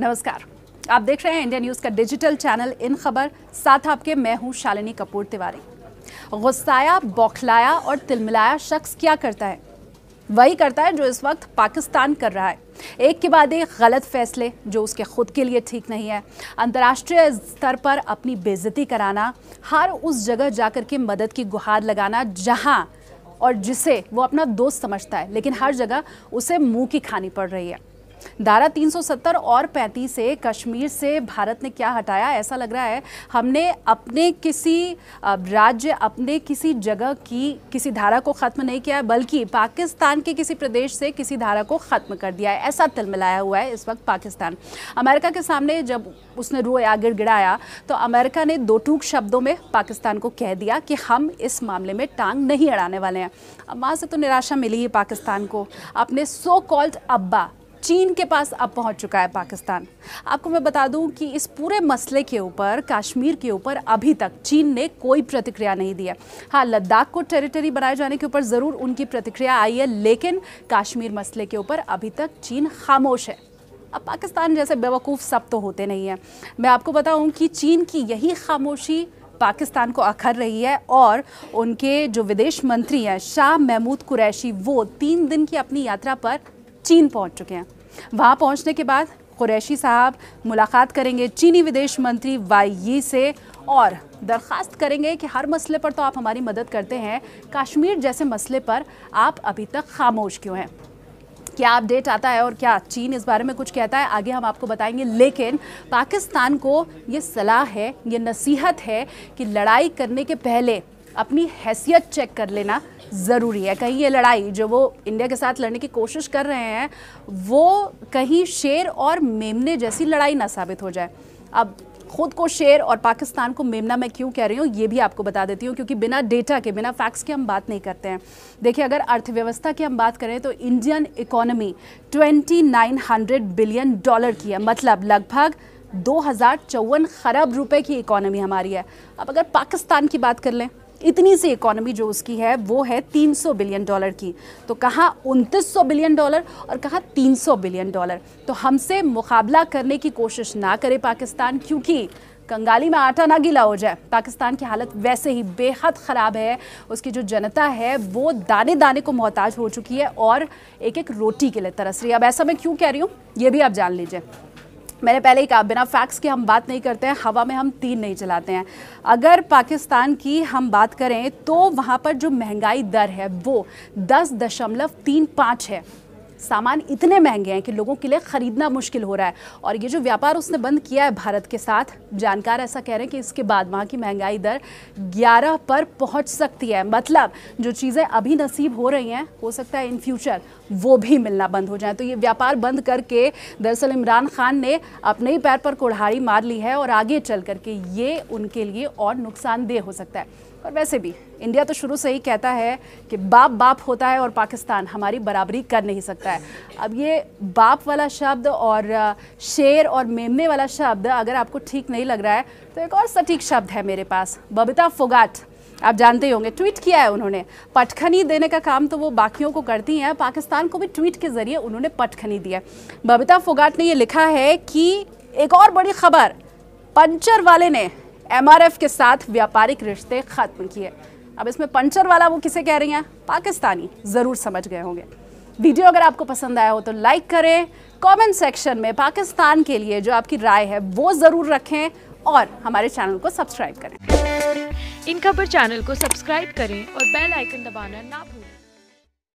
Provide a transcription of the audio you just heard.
नमस्कार आप देख रहे हैं इंडिया न्यूज़ का डिजिटल चैनल इन खबर साथ आपके मैं हूं शालिनी कपूर तिवारी गुस्साया बौखलाया और तिलमिलाया शख्स क्या करता है वही करता है जो इस वक्त पाकिस्तान कर रहा है एक के बाद एक गलत फैसले जो उसके खुद के लिए ठीक नहीं है अंतर्राष्ट्रीय स्तर पर अपनी बेजती कराना हर उस जगह जाकर के मदद की गुहार लगाना जहां और जिसे वो अपना दोस्त समझता है लेकिन हर जगह उसे मुंह की खानी पड़ रही है धारा 370 और 35 से कश्मीर से भारत ने क्या हटाया ऐसा लग रहा है हमने अपने किसी राज्य अपने किसी जगह की किसी धारा को ख़त्म नहीं किया है बल्कि पाकिस्तान के किसी प्रदेश से किसी धारा को ख़त्म कर दिया है ऐसा तिलमिलाया हुआ है इस वक्त पाकिस्तान अमेरिका के सामने जब उसने रोया गिड़गिड़ाया तो अमेरिका ने दो टूक शब्दों में पाकिस्तान को कह दिया कि हम इस मामले में टांग नहीं अड़ाने वाले हैं अब वहाँ से तो निराशा मिली है पाकिस्तान को अपने सो कॉल्ड अब्बा चीन के पास अब पहुंच चुका है पाकिस्तान आपको मैं बता दूं कि इस पूरे मसले के ऊपर कश्मीर के ऊपर अभी तक चीन ने कोई प्रतिक्रिया नहीं दी है हाँ लद्दाख को टेरिटरी बनाए जाने के ऊपर ज़रूर उनकी प्रतिक्रिया आई है लेकिन कश्मीर मसले के ऊपर अभी तक चीन खामोश है अब पाकिस्तान जैसे बेवकूफ़ सब तो होते नहीं हैं मैं आपको बताऊँ कि चीन की यही खामोशी पाकिस्तान को अखर रही है और उनके जो विदेश मंत्री हैं शाह महमूद कुरैशी वो तीन दिन की अपनी यात्रा पर चीन पहुंच चुके हैं वहाँ पहुंचने के बाद कुरैशी साहब मुलाकात करेंगे चीनी विदेश मंत्री वाई यी से और दरख्वास्त करेंगे कि हर मसले पर तो आप हमारी मदद करते हैं कश्मीर जैसे मसले पर आप अभी तक खामोश क्यों हैं क्या अपडेट आता है और क्या चीन इस बारे में कुछ कहता है आगे हम आपको बताएंगे लेकिन पाकिस्तान को ये सलाह है ये नसीहत है कि लड़ाई करने के पहले अपनी हैसियत चेक कर लेना ज़रूरी है कहीं ये लड़ाई जो वो इंडिया के साथ लड़ने की कोशिश कर रहे हैं वो कहीं शेर और मेमने जैसी लड़ाई ना साबित हो जाए अब खुद को शेर और पाकिस्तान को मेमना मैं क्यों कह रही हूँ ये भी आपको बता देती हूँ क्योंकि बिना डेटा के बिना फैक्ट्स के हम बात नहीं करते हैं देखिए अगर अर्थव्यवस्था की हम बात करें तो इंडियन इकोनॉमी 2900 बिलियन डॉलर की है मतलब लगभग दो खरब रुपए की इकोनॉमी हमारी है अब अगर पाकिस्तान की बात कर लें इतनी सी इकोनॉमी जो उसकी है वो है 300 बिलियन डॉलर की तो कहाँ उनतीस बिलियन डॉलर और कहाँ 300 बिलियन डॉलर तो हमसे मुकाबला करने की कोशिश ना करे पाकिस्तान क्योंकि कंगाली में आटा ना गीला हो जाए पाकिस्तान की हालत वैसे ही बेहद ख़राब है उसकी जो जनता है वो दाने दाने को मोहताज हो चुकी है और एक एक रोटी के लिए तरस रही है अब ऐसा मैं क्यों कह रही हूँ ये भी आप जान लीजिए मैंने पहले ही कहा बिना फैक्ट्स के हम बात नहीं करते हैं हवा में हम तीन नहीं चलाते हैं अगर पाकिस्तान की हम बात करें तो वहाँ पर जो महंगाई दर है वो दस दशमलव तीन पाँच है सामान इतने महंगे हैं कि लोगों के लिए ख़रीदना मुश्किल हो रहा है और ये जो व्यापार उसने बंद किया है भारत के साथ जानकार ऐसा कह रहे हैं कि इसके बाद वहाँ की महंगाई दर 11 पर पहुँच सकती है मतलब जो चीज़ें अभी नसीब हो रही हैं हो सकता है इन फ्यूचर वो भी मिलना बंद हो जाए तो ये व्यापार बंद करके दरअसल इमरान खान ने अपने ही पैर पर कोढ़ाड़ी मार ली है और आगे चल करके ये उनके लिए और नुकसानदेह हो सकता है और वैसे भी इंडिया तो शुरू से ही कहता है कि बाप बाप होता है और पाकिस्तान हमारी बराबरी कर नहीं सकता है अब ये बाप वाला शब्द और शेर और मेमने वाला शब्द अगर आपको ठीक नहीं लग रहा है तो एक और सटीक शब्द है मेरे पास बबिता फोगाट आप जानते ही होंगे ट्वीट किया है उन्होंने पटखनी देने का काम तो वो बाकियों को करती हैं पाकिस्तान को भी ट्वीट के ज़रिए उन्होंने पटखनी दिया बबिता फोगाट ने ये लिखा है कि एक और बड़ी खबर पंचर वाले ने एमआरएफ के साथ व्यापारिक रिश्ते खत्म किए अब इसमें पंचर वाला वो किसे कह रही हैं पाकिस्तानी ज़रूर समझ गए होंगे वीडियो अगर आपको पसंद आया हो तो लाइक करें कमेंट सेक्शन में पाकिस्तान के लिए जो आपकी राय है वो ज़रूर रखें और हमारे चैनल को सब्सक्राइब करें इन खबर चैनल को सब्सक्राइब करें और बेल आइकन दबाना ना भूलें